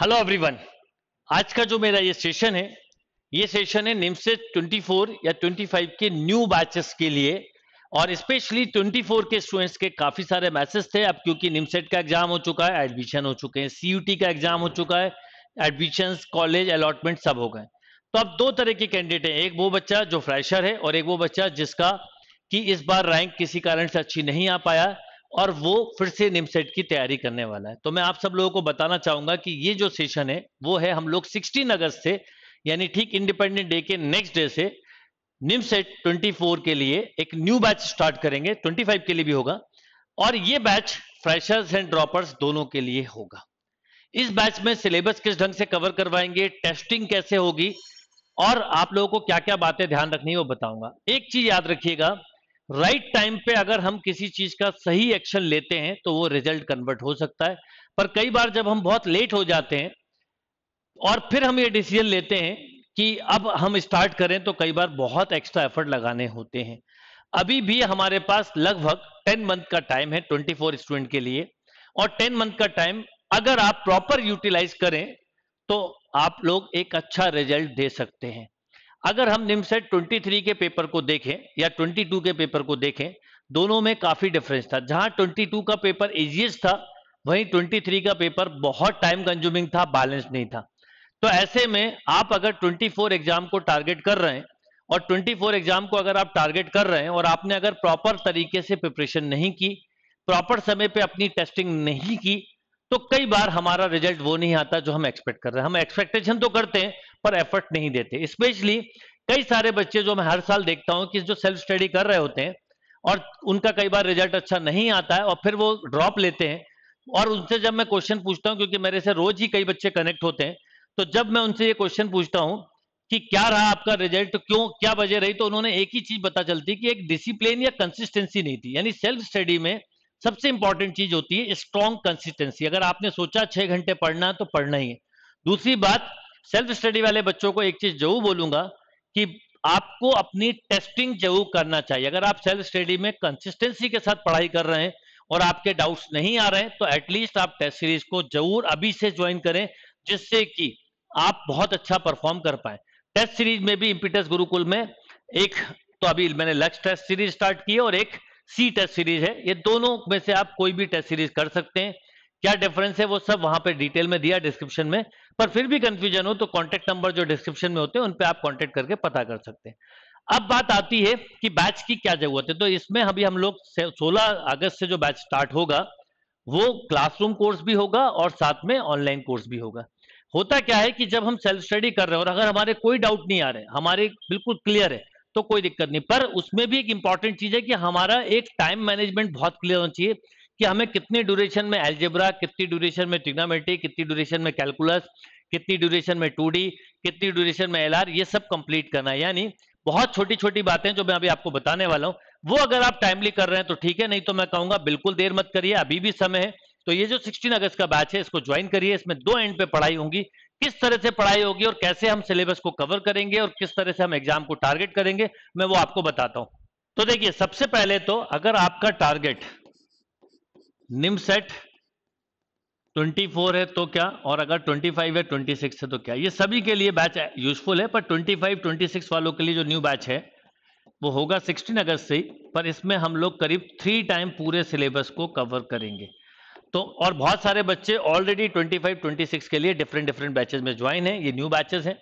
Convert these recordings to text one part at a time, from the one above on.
hello everyone आज का जो मेरा ये सेशन है ये सेशन है निम्स 24 या 25 के न्यू बैचेस के लिए और स्पेशली 24 के स्टूडेंट्स के काफी सारे मैसेज थे अब क्योंकि निम्सेट का एग्जाम हो चुका है एडमिशन हो चुके हैं सीयूटी का एग्जाम हो चुका है एडमिशन कॉलेज अलॉटमेंट सब हो गए तो अब दो तरह के कैंडिडेट हैं एक वो बच्चा जो फ्रेशर है और एक वो बच्चा जिसका कि इस बार रैंक किसी कारण से अच्छी नहीं आ पाया और वो फिर से निमसेट की तैयारी करने वाला है तो मैं आप सब लोगों को बताना चाहूंगा कि ये जो सेशन है वो है हम लोग 16 अगस्त से यानी ठीक इंडिपेंडेंट डे के नेक्स्ट डे से निमसेट 24 के लिए एक न्यू बैच स्टार्ट करेंगे 25 के लिए भी होगा और ये बैच फ्रेशर्स एंड ड्रॉपर्स दोनों के लिए होगा इस बैच में सिलेबस किस ढंग से कवर करवाएंगे टेस्टिंग कैसे होगी और आप लोगों को क्या क्या बातें ध्यान रखनी है वो बताऊंगा एक चीज याद रखिएगा राइट right टाइम पे अगर हम किसी चीज का सही एक्शन लेते हैं तो वो रिजल्ट कन्वर्ट हो सकता है पर कई बार जब हम बहुत लेट हो जाते हैं और फिर हम ये डिसीजन लेते हैं कि अब हम स्टार्ट करें तो कई बार बहुत एक्स्ट्रा एफर्ट लगाने होते हैं अभी भी हमारे पास लगभग 10 मंथ का टाइम है 24 स्टूडेंट के लिए और 10 मंथ का टाइम अगर आप प्रॉपर यूटिलाइज करें तो आप लोग एक अच्छा रिजल्ट दे सकते हैं अगर हम ट्वेंटी थ्री के पेपर को देखें या ट्वेंटी टू के पेपर को देखें दोनों में काफी डिफरेंस था जहां ट्वेंटी टू का पेपर इजिएस्ट था वहीं थ्री का पेपर बहुत टाइम कंज्यूमिंग था बैलेंस नहीं था तो ऐसे में आप अगर ट्वेंटी फोर एग्जाम को टारगेट कर रहे हैं और ट्वेंटी फोर एग्जाम को अगर आप टारगेट कर रहे हैं और आपने अगर प्रॉपर तरीके से प्रिपरेशन नहीं की प्रॉपर समय पर अपनी टेस्टिंग नहीं की तो कई बार हमारा रिजल्ट वो नहीं आता जो हम एक्सपेक्ट कर रहे हैं हम एक्सपेक्टेशन तो करते हैं पर एफर्ट नहीं देते स्पेशली कई सारे बच्चे जो मैं हर साल देखता हूं कि जो सेल्फ स्टडी कर रहे होते हैं और उनका कई बार रिजल्ट अच्छा नहीं आता है और फिर वो ड्रॉप लेते हैं और उनसे जब मैं क्वेश्चन पूछता हूँ क्योंकि मेरे से रोज ही कई बच्चे कनेक्ट होते हैं तो जब मैं उनसे ये क्वेश्चन पूछता हूँ कि क्या रहा आपका रिजल्ट तो क्यों क्या वजह रही तो उन्होंने एक ही चीज पता चलती कि एक डिसिप्लिन या कंसिस्टेंसी नहीं थी यानी सेल्फ स्टडी में सबसे इंपॉर्टेंट चीज होती है स्ट्रॉन्ग कंसिस्टेंसी अगर आपने सोचा छह घंटे पढ़ना है तो पढ़ना ही है दूसरी बात सेल्फ स्टडी वाले बच्चों को एक चीज जरूर बोलूंगा कि आपको अपनी टेस्टिंग जरूर करना चाहिए अगर आप सेल्फ स्टडी में कंसिस्टेंसी के साथ पढ़ाई कर रहे हैं और आपके डाउट्स नहीं आ रहे हैं तो एटलीस्ट आप टेस्ट सीरीज को जरूर अभी से ज्वाइन करें जिससे कि आप बहुत अच्छा परफॉर्म कर पाए टेस्ट सीरीज में भी इम्पिटस गुरुकुल में एक तो अभी मैंने लक्ष्य टेस्ट सीरीज स्टार्ट की है और एक सी टेस्ट सीरीज है ये दोनों में से आप कोई भी टेस्ट सीरीज कर सकते हैं क्या डिफरेंस है वो सब वहां पे डिटेल में दिया डिस्क्रिप्शन में पर फिर भी कंफ्यूजन हो तो कॉन्टेक्ट नंबर जो डिस्क्रिप्शन में होते हैं उन पर आप कॉन्टेक्ट करके पता कर सकते हैं अब बात आती है कि बैच की क्या जरूरत है तो इसमें अभी हम लोग 16 अगस्त से जो बैच स्टार्ट होगा वो क्लासरूम कोर्स भी होगा और साथ में ऑनलाइन कोर्स भी होगा होता क्या है कि जब हम सेल्फ स्टडी कर रहे हैं और अगर हमारे कोई डाउट नहीं आ रहे हमारे बिल्कुल क्लियर है तो कोई दिक्कत नहीं पर उसमें भी एक इंपॉर्टेंट चीज है कि हमारा एक टाइम मैनेजमेंट बहुत क्लियर होना चाहिए कि हमें कितनी ड्यूरेशन में एल्जेब्रा कितनी ड्यूरेशन में ट्रिग्नोमेट्री कितनी ड्यूरेशन में कैलकुलस कितनी ड्यूरेशन में टू कितनी ड्यूरेशन में एल ये सब कंप्लीट करना है यानी बहुत छोटी छोटी बातें जो मैं अभी आपको बताने वाला हूं वो अगर आप टाइमली कर रहे हैं तो ठीक है नहीं तो मैं कहूंगा बिल्कुल देर मत करिए अभी भी समय है तो ये जो 16 अगस्त का बैच है इसको ज्वाइन करिए इसमें दो एंड पे पढ़ाई होगी किस तरह से पढ़ाई होगी और कैसे हम सिलेबस को कवर करेंगे और किस तरह से हम एग्जाम को टारगेट करेंगे मैं वो आपको बताता हूं तो देखिए सबसे पहले तो अगर आपका टारगेट निम सेट 24 है तो क्या और अगर 25 है 26 है तो क्या ये सभी के लिए बैच यूजफुल है पर 25 26 वालों के लिए जो न्यू बैच है वो होगा 16 अगस्त से पर इसमें हम लोग करीब थ्री टाइम पूरे सिलेबस को कवर करेंगे तो और बहुत सारे बच्चे ऑलरेडी 25 26 के लिए डिफरेंट डिफरेंट बैचेज में ज्वाइन है ये न्यू बैचेज हैं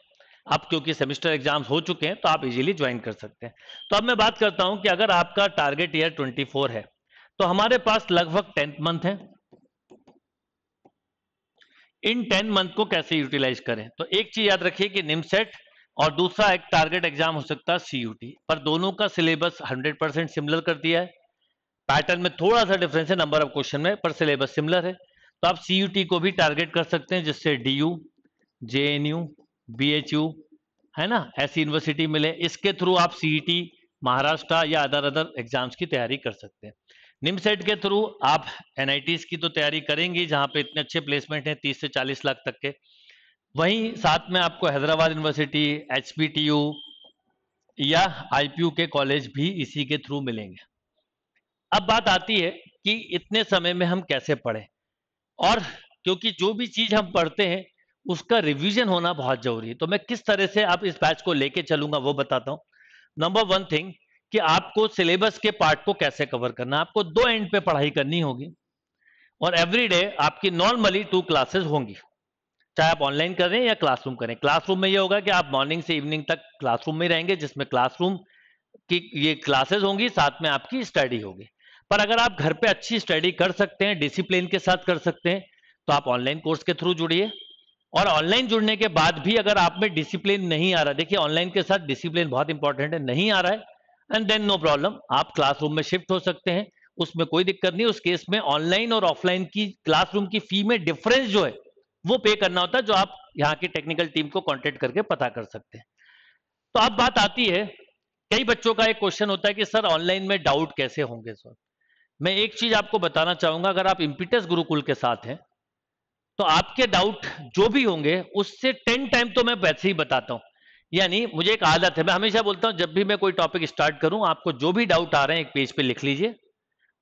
अब क्योंकि सेमिस्टर एग्जाम्स हो चुके हैं तो आप इजीली ज्वाइन कर सकते हैं तो अब मैं बात करता हूं कि अगर आपका टारगेट ईयर 24 है तो हमारे पास लगभग टेंथ मंथ है इन टेन मंथ को कैसे यूटिलाइज करें तो एक चीज याद रखिए कि निमसेट और दूसरा एक टारगेट एग्जाम हो सकता है सीयूटी पर दोनों का सिलेबस 100 परसेंट सिमिलर कर दिया है पैटर्न में थोड़ा सा डिफरेंस है नंबर ऑफ क्वेश्चन में पर सिलेबस सिमिलर है तो आप सीयूटी को भी टारगेट कर सकते हैं जिससे डी यू जे है ना ऐसी यूनिवर्सिटी मिले इसके थ्रू आप सीई महाराष्ट्र e या अदर अदर एग्जाम्स की तैयारी कर सकते हैं निमसेट के थ्रू आप एन की तो तैयारी करेंगी जहां पे इतने अच्छे प्लेसमेंट हैं 30 से 40 लाख तक के वहीं साथ में आपको हैदराबाद यूनिवर्सिटी एच या आई के कॉलेज भी इसी के थ्रू मिलेंगे अब बात आती है कि इतने समय में हम कैसे पढ़ें और क्योंकि जो भी चीज हम पढ़ते हैं उसका रिवीजन होना बहुत जरूरी है तो मैं किस तरह से आप इस बैच को लेके चलूंगा वो बताता हूँ नंबर वन थिंग कि आपको सिलेबस के पार्ट को कैसे कवर करना आपको दो एंड पे पढ़ाई करनी होगी और एवरी डे आपकी नॉर्मली टू क्लासेस होंगी चाहे आप ऑनलाइन करें या क्लासरूम करें क्लासरूम में ये होगा कि आप मॉर्निंग से इवनिंग तक क्लासरूम में रहेंगे जिसमें क्लासरूम की ये क्लासेस होंगी साथ में आपकी स्टडी होगी पर अगर आप घर पे अच्छी स्टडी कर सकते हैं डिसिप्लिन के साथ कर सकते हैं तो आप ऑनलाइन कोर्स के थ्रू जुड़िए और ऑनलाइन जुड़ने के बाद भी अगर आप में डिसिप्लिन नहीं आ रहा देखिए ऑनलाइन के साथ डिसिप्लिन बहुत इंपॉर्टेंट है नहीं आ रहा है एंड देन नो प्रॉब्लम आप क्लासरूम में शिफ्ट हो सकते हैं उसमें कोई दिक्कत नहीं उस केस में ऑनलाइन और ऑफलाइन की क्लासरूम की फी में डिफरेंस जो है वो पे करना होता है जो आप यहाँ की टेक्निकल टीम को कॉन्टेक्ट करके पता कर सकते हैं तो अब बात आती है कई बच्चों का एक क्वेश्चन होता है कि सर ऑनलाइन में डाउट कैसे होंगे सर मैं एक चीज आपको बताना चाहूंगा अगर आप इम्पिटस गुरुकुल के साथ हैं तो आपके डाउट जो भी होंगे उससे टेन टाइम तो मैं वैसे ही बताता हूं यानी मुझे एक आदत है मैं हमेशा बोलता हूं जब भी मैं कोई टॉपिक स्टार्ट करूं आपको जो भी डाउट आ रहे हैं एक पेज पे लिख लीजिए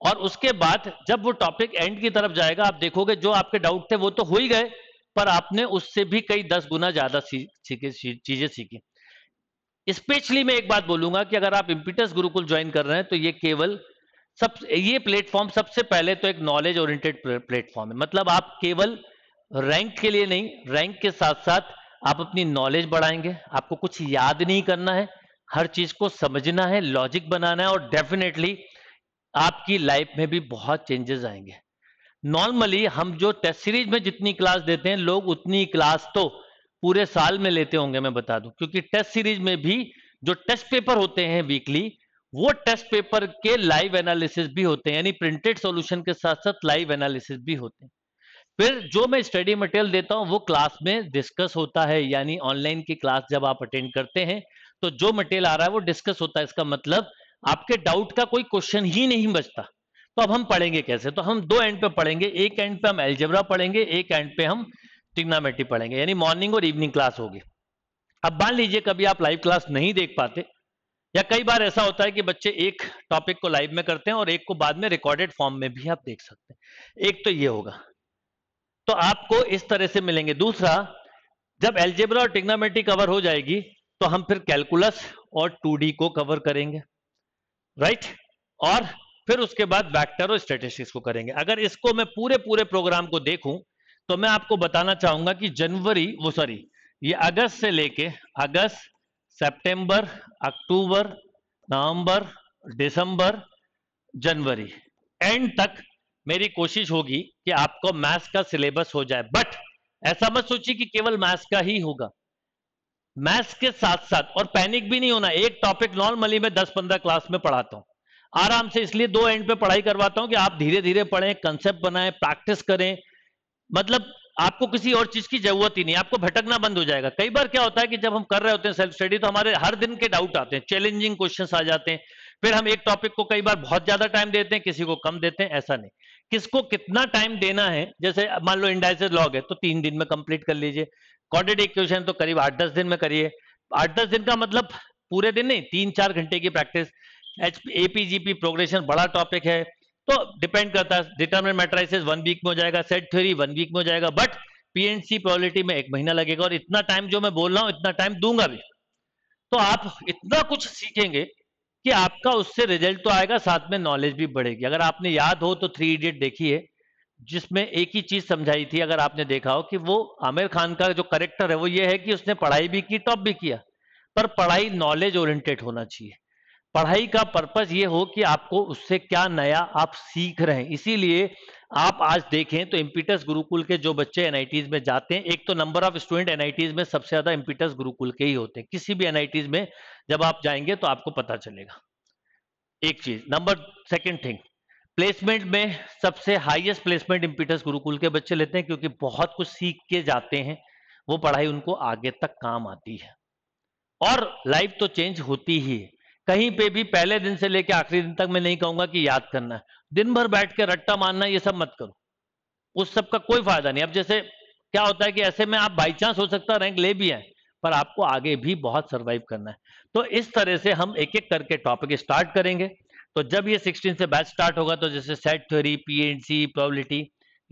और उसके बाद जब वो टॉपिक एंड की तरफ जाएगा आप देखोगे जो आपके डाउट थे वो तो हो ही गए पर आपने उससे भी कई दस गुना ज्यादा चीजें सीखी स्पेशली मैं एक बात बोलूंगा कि अगर आप इम्पिटस गुरुकुल ज्वाइन कर रहे हैं तो ये केवल सब ये प्लेटफॉर्म सबसे पहले तो एक नॉलेज ओरिएंटेड प्लेटफॉर्म है मतलब आप केवल रैंक के लिए नहीं रैंक के साथ साथ आप अपनी नॉलेज बढ़ाएंगे आपको कुछ याद नहीं करना है हर चीज को समझना है लॉजिक बनाना है और डेफिनेटली आपकी लाइफ में भी बहुत चेंजेस आएंगे नॉर्मली हम जो टेस्ट सीरीज में जितनी क्लास देते हैं लोग उतनी क्लास तो पूरे साल में लेते होंगे मैं बता दूं क्योंकि टेस्ट सीरीज में भी जो टेस्ट पेपर होते हैं वीकली वो टेस्ट पेपर के लाइव एनालिसिस भी होते हैं यानी प्रिंटेड सॉल्यूशन के साथ साथ लाइव एनालिसिस भी होते हैं फिर जो मैं स्टडी मटेरियल देता हूं वो क्लास में डिस्कस होता है यानी ऑनलाइन की क्लास जब आप अटेंड करते हैं तो जो मटेरियल आ रहा है वो डिस्कस होता है इसका मतलब आपके डाउट का कोई क्वेश्चन ही नहीं बचता तो अब हम पढ़ेंगे कैसे तो हम दो एंड पे पढ़ेंगे एक एंड पे हम एल्जेब्रा पढ़ेंगे एक एंड पे हम टिग्नामेट्री पढ़ेंगे यानी मॉर्निंग और इवनिंग क्लास होगी अब मान लीजिए कभी आप लाइव क्लास नहीं देख पाते या कई बार ऐसा होता है कि बच्चे एक टॉपिक को लाइव में करते हैं और एक को बाद में रिकॉर्डेड फॉर्म में भी आप देख सकते हैं एक तो ये होगा तो आपको इस तरह से मिलेंगे दूसरा जब एल्जेब्रा और टिग्नामेट्री कवर हो जाएगी तो हम फिर कैलकुलस और टू को कवर करेंगे राइट और फिर उसके बाद वेक्टर और स्टेटिस्टिक्स को करेंगे अगर इसको मैं पूरे पूरे प्रोग्राम को देखूं तो मैं आपको बताना चाहूंगा कि जनवरी वो सॉरी ये अगस्त से लेके अगस्त सितंबर, अक्टूबर नवंबर दिसंबर जनवरी एंड तक मेरी कोशिश होगी कि आपको मैथ्स का सिलेबस हो जाए बट ऐसा मत सोचिए कि केवल मैथ्स का ही होगा मैथ्स के साथ साथ और पैनिक भी नहीं होना एक टॉपिक नॉर्मली मैं दस पंद्रह क्लास में पढ़ाता हूं आराम से इसलिए दो एंड पे पढ़ाई करवाता हूं कि आप धीरे धीरे पढ़ें कंसेप्ट बनाएं प्रैक्टिस करें मतलब आपको किसी और चीज की जरूरत ही नहीं आपको भटकना बंद हो जाएगा कई बार क्या होता है कि जब हम कर रहे होते हैं सेल्फ स्टडी तो हमारे हर दिन के डाउट आते हैं चैलेंजिंग क्वेश्चन आ जाते हैं फिर हम एक टॉपिक को कई बार बहुत ज्यादा टाइम देते हैं किसी को कम देते हैं ऐसा नहीं किसको कितना टाइम देना है जैसे मान लो इंडाइस लॉग है तो तीन दिन में कंप्लीट कर लीजिए क्वान्टिटी इक्वेशन तो करीब आठ दस दिन में करिए आठ दस दिन का मतलब पूरे दिन नहीं तीन चार घंटे की प्रैक्टिस एच एपीजीपी प्रोग्रेशन बड़ा टॉपिक है तो डिपेंड करता है डिटर्मिनेंट मैट्राइसिस वन वीक में हो जाएगा सेट थ्योरी वन वीक में हो जाएगा बट पीएनसी प्रोबेबिलिटी में एक महीना लगेगा और इतना टाइम जो मैं बोल रहा हूं इतना टाइम दूंगा भी तो आप इतना कुछ सीखेंगे कि आपका उससे रिजल्ट तो आएगा साथ में नॉलेज भी बढ़ेगी अगर आपने याद हो तो थ्री इडियट देखिए जिसमें एक ही चीज समझाई थी अगर आपने देखा हो कि वो आमिर खान का जो करेक्टर है वो ये है कि उसने पढ़ाई भी की टॉप भी किया पर पढ़ाई नॉलेज ओरिएंटेड होना चाहिए पढ़ाई का पर्पज ये हो कि आपको उससे क्या नया आप सीख रहे हैं इसीलिए आप आज देखें तो इम्पीटस गुरुकुल के जो बच्चे एनआईटीज में जाते हैं एक तो नंबर ऑफ स्टूडेंट एनआईटीज में सबसे ज्यादा इम्पीटस गुरुकुल के ही होते हैं किसी भी एनआईटीज में जब आप जाएंगे तो आपको पता चलेगा एक चीज नंबर सेकेंड थिंग प्लेसमेंट में सबसे हाईएस्ट प्लेसमेंट इम्पीटस गुरुकुल के बच्चे लेते हैं क्योंकि बहुत कुछ सीख के जाते हैं वो पढ़ाई उनको आगे तक काम आती है और लाइफ तो चेंज होती ही है कहीं पे भी पहले दिन से लेकर आखिरी दिन तक मैं नहीं कहूंगा कि याद करना है दिन भर बैठ के रट्टा मारना ये सब मत करो उस सब का कोई फायदा नहीं अब जैसे क्या होता है कि ऐसे में आप बाई चांस हो सकता है रैंक ले भी है पर आपको आगे भी बहुत सरवाइव करना है तो इस तरह से हम एक एक करके टॉपिक स्टार्ट करेंगे तो जब ये 16 से बैच स्टार्ट होगा तो जैसे set theory P and C probability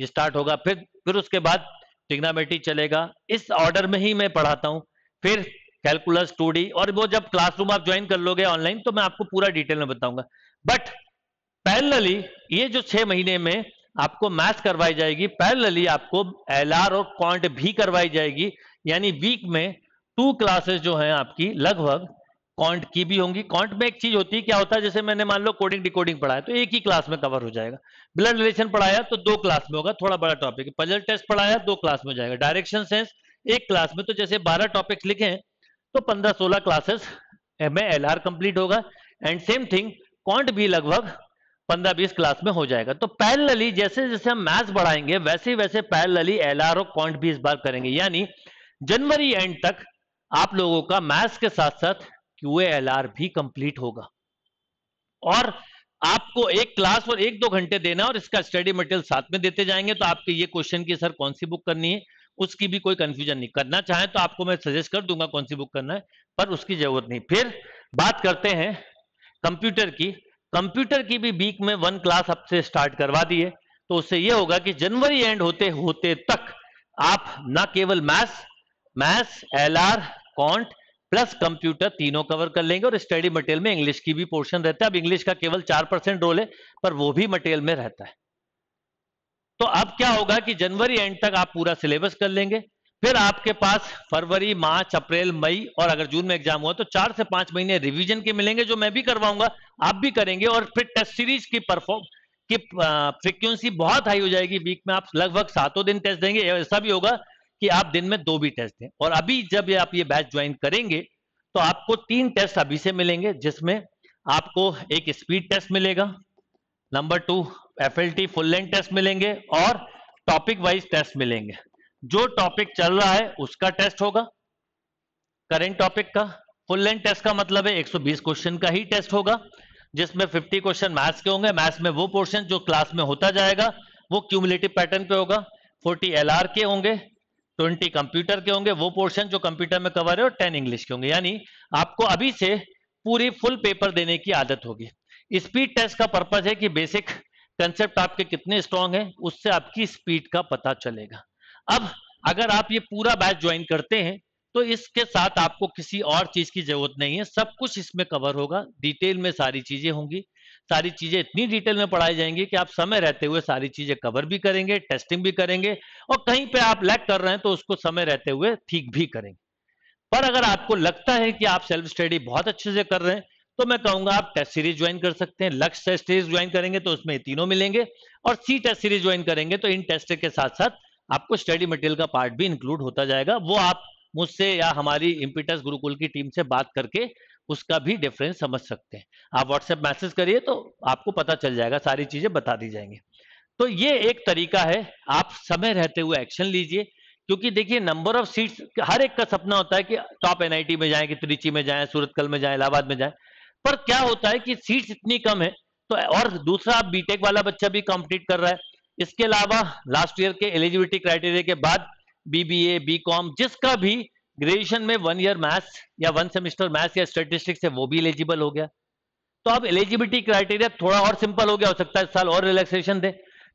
ये स्टार्ट होगा फिर फिर उसके बाद टिग्नामेट्री चलेगा इस ऑर्डर में ही मैं पढ़ाता हूँ फिर कैलकुलस टू और वो जब क्लासरूम आप ज्वाइन कर लोगे ऑनलाइन तो मैं आपको पूरा डिटेल में बताऊंगा बट पैरेलली ये जो छह महीने में आपको मैथ करवाई जाएगी पैरेलली आपको एल और क्वांट भी करवाई जाएगी यानी वीक में टू क्लासेस जो हैं आपकी लगभग क्वांट की भी होंगी क्वांट में एक चीज होती है क्या होता है जैसे मैंने मान लो कोडिंग डिकोडिंग पढ़ाया तो एक ही क्लास में कवर हो जाएगा ब्लड रिलेशन पढ़ाया तो दो क्लास में होगा थोड़ा बड़ा टॉपिक पजल टेस्ट पढ़ाया दो क्लास में हो जाएगा डायरेक्शन सेंस एक क्लास में तो जैसे बारह टॉपिक्स लिखे हैं तो 15-16 क्लासेस में एल आर कंप्लीट होगा एंड सेम थिंग क्वांट भी लगभग 15-20 क्लास में हो जाएगा तो पैरेलली जैसे जैसे हम मैथ्स बढ़ाएंगे वैसे वैसे पैरेलली एल आर और क्वांट भी इस बार करेंगे यानी जनवरी एंड तक आप लोगों का मैथ्स के साथ साथ क्यू एल आर भी कंप्लीट होगा और आपको एक क्लास और एक दो घंटे देना और इसका स्टडी मटेरियल साथ में देते जाएंगे तो आपके ये क्वेश्चन की सर कौन सी बुक करनी है उसकी भी कोई कंफ्यूजन नहीं करना चाहे तो आपको मैं सजेस्ट कर दूंगा कौन सी बुक करना है पर उसकी जरूरत नहीं फिर बात करते हैं कंप्यूटर की कंप्यूटर की भी वीक में वन क्लास आपसे स्टार्ट करवा दी है तो उससे यह होगा कि जनवरी एंड होते होते तक आप ना केवल maths maths L R quant plus computer तीनों कवर कर लेंगे और स्टडी मटेरियल में इंग्लिश की भी पोर्शन रहता है अब इंग्लिश का केवल चार परसेंट रोल है पर वो भी मटेरियल में रहता है तो अब क्या होगा कि जनवरी एंड तक आप पूरा सिलेबस कर लेंगे फिर आपके पास फरवरी मार्च अप्रैल मई और अगर जून में एग्जाम हुआ तो चार से पांच महीने रिवीजन के मिलेंगे जो मैं भी करवाऊंगा आप भी करेंगे और फिर टेस्ट सीरीज की परफॉर्म की फ्रिक्वेंसी बहुत हाई हो जाएगी वीक में आप लगभग सातों दिन टेस्ट देंगे ऐसा भी होगा कि आप दिन में दो भी टेस्ट दें और अभी जब आप ये बैच ज्वाइन करेंगे तो आपको तीन टेस्ट अभी से मिलेंगे जिसमें आपको एक स्पीड टेस्ट मिलेगा number two F L T full length test मिलेंगे और टॉपिक वाइज टेस्ट मिलेंगे जो टॉपिक चल रहा है उसका टेस्ट होगा करेंट टॉपिक का फुल लेंथ टेस्ट का मतलब है 120 क्वेश्चन का ही टेस्ट होगा जिसमें 50 क्वेश्चन मैथ्स के होंगे मैथ्स में वो पोर्शन जो क्लास में होता जाएगा वो क्यूमुलेटिव पैटर्न पे होगा 40 एलआर के होंगे 20 कंप्यूटर के होंगे वो पोर्शन जो कंप्यूटर में कवर है और 10 इंग्लिश के होंगे यानी आपको अभी से पूरी फुल पेपर देने की आदत होगी स्पीड टेस्ट का पर्पज है कि बेसिक कंसेप्ट आपके कितने स्ट्रांग है उससे आपकी स्पीड का पता चलेगा अब अगर आप ये पूरा बैच ज्वाइन करते हैं तो इसके साथ आपको किसी और चीज की जरूरत नहीं है सब कुछ इसमें कवर होगा डिटेल में सारी चीजें होंगी सारी चीजें इतनी डिटेल में पढ़ाई जाएंगी कि आप समय रहते हुए सारी चीजें कवर भी करेंगे टेस्टिंग भी करेंगे और कहीं पे आप लैक कर रहे हैं तो उसको समय रहते हुए ठीक भी करेंगे पर अगर आपको लगता है कि आप सेल्फ स्टडी बहुत अच्छे से कर रहे हैं तो मैं कहूंगा आप टेस्ट सीरीज ज्वाइन कर सकते हैं लक्ष्य टेस्ट सीरीज ज्वाइन करेंगे तो उसमें तीनों मिलेंगे और सी टेस्ट सीरीज ज्वाइन करेंगे तो इन टेस्ट के साथ साथ आपको स्टडी मटेरियल का पार्ट भी इंक्लूड होता जाएगा वो आप मुझसे या हमारी इम्पिटस गुरुकुल की टीम से बात करके उसका भी डिफरेंस समझ सकते हैं आप व्हाट्सएप मैसेज करिए तो आपको पता चल जाएगा सारी चीजें बता दी जाएंगी तो ये एक तरीका है आप समय रहते हुए एक्शन लीजिए क्योंकि देखिए नंबर ऑफ सीट्स हर एक का सपना होता है कि टॉप एनआईटी में जाए कि त्रिची में जाए सूरतकल में जाए इलाहाबाद में जाए पर क्या होता है कि सीट्स इतनी कम है तो और दूसरा बीटेक वाला बच्चा भी कंप्लीट कर रहा है इसके अलावा लास्ट ईयर के एलिजिबिलिटी क्राइटेरिया के बाद बीबीए बीकॉम जिसका भी ग्रेजुएशन में वन ईयर मैथ्स या वन सेमेस्टर मैथ्स या स्टेटिस्टिक्स है वो भी एलिजिबल हो गया तो अब एलिजिबिलिटी क्राइटेरिया थोड़ा और सिंपल हो गया हो सकता है इस साल और रिलैक्सेशन दे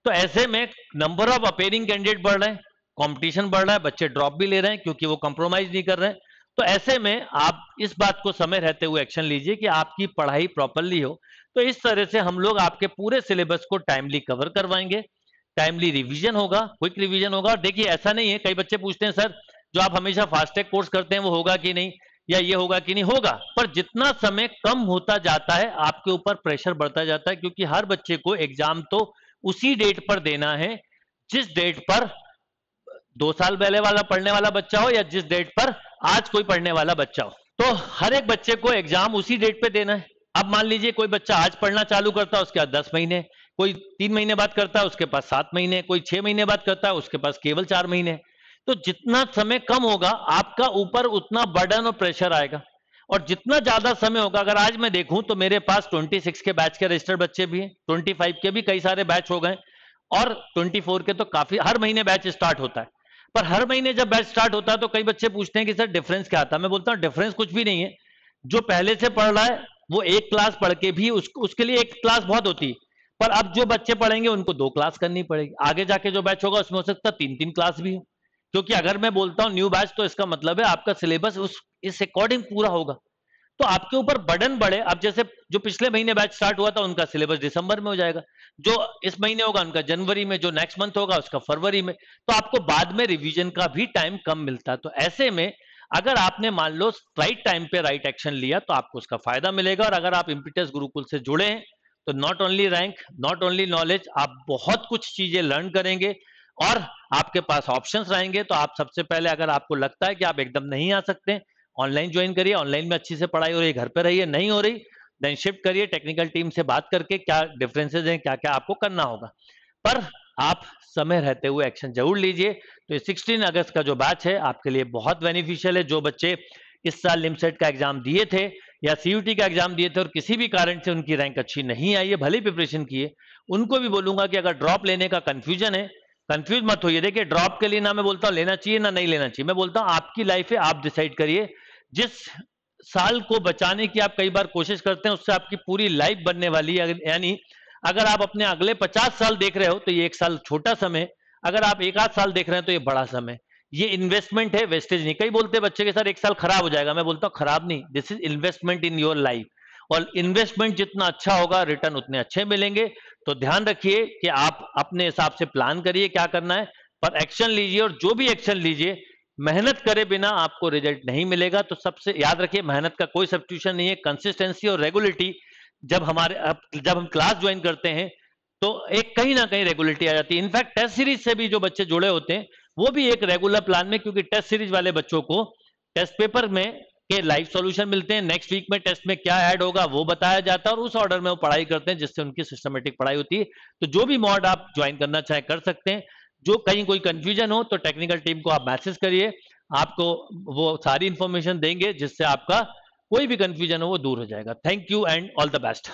तो ऐसे में नंबर ऑफ अपेयरिंग कैंडिडेट बढ़ रहे हैं कॉम्पिटिशन बढ़ रहा है बच्चे ड्रॉप भी ले रहे हैं क्योंकि वो कंप्रोमाइज नहीं कर रहे हैं तो ऐसे में आप इस बात को समय रहते हुए एक्शन लीजिए कि आपकी पढ़ाई प्रॉपरली हो तो इस तरह से हम लोग आपके पूरे सिलेबस को टाइमली कवर करवाएंगे टाइमली रिवीजन होगा क्विक रिवीजन होगा देखिए ऐसा नहीं है कई बच्चे पूछते हैं सर जो आप हमेशा फास्टैग कोर्स करते हैं वो होगा कि नहीं या ये होगा कि नहीं होगा पर जितना समय कम होता जाता है आपके ऊपर प्रेशर बढ़ता जाता है क्योंकि हर बच्चे को एग्जाम तो उसी डेट पर देना है जिस डेट पर दो साल पहले वाला पढ़ने वाला बच्चा हो या जिस डेट पर आज कोई पढ़ने वाला बच्चा हो तो हर एक बच्चे को एग्जाम उसी डेट पे देना है अब मान लीजिए कोई बच्चा आज पढ़ना चालू करता है उसके बाद दस महीने कोई तीन महीने बाद करता है उसके पास सात महीने कोई छह महीने बाद करता है उसके पास केवल चार महीने तो जितना समय कम होगा आपका ऊपर उतना बर्डन और प्रेशर आएगा और जितना ज्यादा समय होगा अगर आज मैं देखूं तो मेरे पास 26 के बैच के रजिस्टर्ड बच्चे भी हैं 25 के भी कई सारे बैच हो गए और 24 के तो काफी हर महीने बैच स्टार्ट होता है पर हर महीने जब बैच स्टार्ट होता है तो कई बच्चे पूछते हैं कि सर डिफरेंस क्या आता है मैं बोलता हूँ डिफरेंस कुछ भी नहीं है जो पहले से पढ़ रहा है वो एक क्लास पढ़ के भी उस, उसके लिए एक क्लास बहुत होती है पर अब जो बच्चे पढ़ेंगे उनको दो क्लास करनी पड़ेगी आगे जाके जो बैच होगा उसमें हो सकता है तीन तीन क्लास भी हो क्योंकि अगर मैं बोलता हूँ न्यू बैच तो इसका मतलब है आपका सिलेबस उस इस अकॉर्डिंग पूरा होगा तो आपके ऊपर बर्डन बढ़े अब जैसे जो पिछले महीने बैच स्टार्ट हुआ था उनका सिलेबस दिसंबर में हो जाएगा जो इस महीने होगा उनका जनवरी में जो नेक्स्ट मंथ होगा उसका फरवरी में तो आपको बाद में रिवीजन का भी टाइम कम मिलता तो ऐसे में अगर आपने मान लो राइट टाइम पे राइट एक्शन लिया तो आपको उसका फायदा मिलेगा और अगर आप इम्पिटस गुरुकुल से जुड़े हैं तो not only rank not only knowledge आप बहुत कुछ चीजें लर्न करेंगे और आपके पास ऑप्शंस रहेंगे तो आप सबसे पहले अगर आपको लगता है कि आप एकदम नहीं आ सकते ऑनलाइन ज्वाइन करिए ऑनलाइन में अच्छी से पढ़ाई हो रही है घर पर रहिए नहीं हो रही देन शिफ्ट करिए टेक्निकल टीम से बात करके क्या डिफरेंसेज हैं क्या क्या आपको करना होगा पर आप समय रहते हुए एक्शन जरूर लीजिए तो 16 अगस्त का जो बैच है आपके लिए बहुत बेनिफिशियल है जो बच्चे इस साल लिमसेट e का एग्जाम दिए थे या सीयूटी का एग्जाम दिए थे और किसी भी कारण से उनकी रैंक अच्छी नहीं आई है भले प्रिपरेशन किए उनको भी बोलूंगा कि अगर ड्रॉप लेने का कंफ्यूजन है कंफ्यूज मत होइए देखिए ड्रॉप के लिए ना मैं बोलता हूँ लेना चाहिए ना नहीं लेना चाहिए मैं बोलता हूँ आपकी लाइफ है आप डिसाइड करिए जिस साल को बचाने की आप कई बार कोशिश करते हैं उससे आपकी पूरी लाइफ बनने वाली है यानी अगर आप अपने अगले पचास साल देख रहे हो तो ये एक साल छोटा समय अगर आप एक आध साल देख रहे हैं तो ये बड़ा समय ये इन्वेस्टमेंट है वेस्टेज नहीं कई बोलते बच्चे के सर एक साल खराब हो जाएगा मैं बोलता हूँ खराब नहीं this is investment in your life और इन्वेस्टमेंट जितना अच्छा होगा रिटर्न उतने अच्छे मिलेंगे तो ध्यान रखिए कि आप अपने हिसाब से प्लान करिए क्या करना है पर एक्शन लीजिए और जो भी एक्शन लीजिए मेहनत करे बिना आपको रिजल्ट नहीं मिलेगा तो सबसे याद रखिए मेहनत का कोई सब्सिट्यूशन नहीं है कंसिस्टेंसी और रेगुलरिटी जब हमारे जब हम क्लास ज्वाइन करते हैं तो एक कहीं ना कहीं रेगुलरिटी आ जाती है इनफैक्ट टेस्ट सीरीज से भी जो बच्चे जुड़े होते हैं वो भी एक रेगुलर प्लान में क्योंकि टेस्ट सीरीज वाले बच्चों को टेस्ट पेपर में के लाइव सॉल्यूशन मिलते हैं नेक्स्ट वीक में टेस्ट में क्या ऐड होगा वो बताया जाता है और उस ऑर्डर में वो पढ़ाई करते हैं जिससे उनकी सिस्टमेटिक पढ़ाई होती है तो जो भी मॉड आप ज्वाइन करना चाहे कर सकते हैं जो कहीं कोई कंफ्यूजन हो तो टेक्निकल टीम को आप मैसेज करिए आपको वो सारी इंफॉर्मेशन देंगे जिससे आपका कोई भी कंफ्यूजन हो वो दूर हो जाएगा thank you and all the best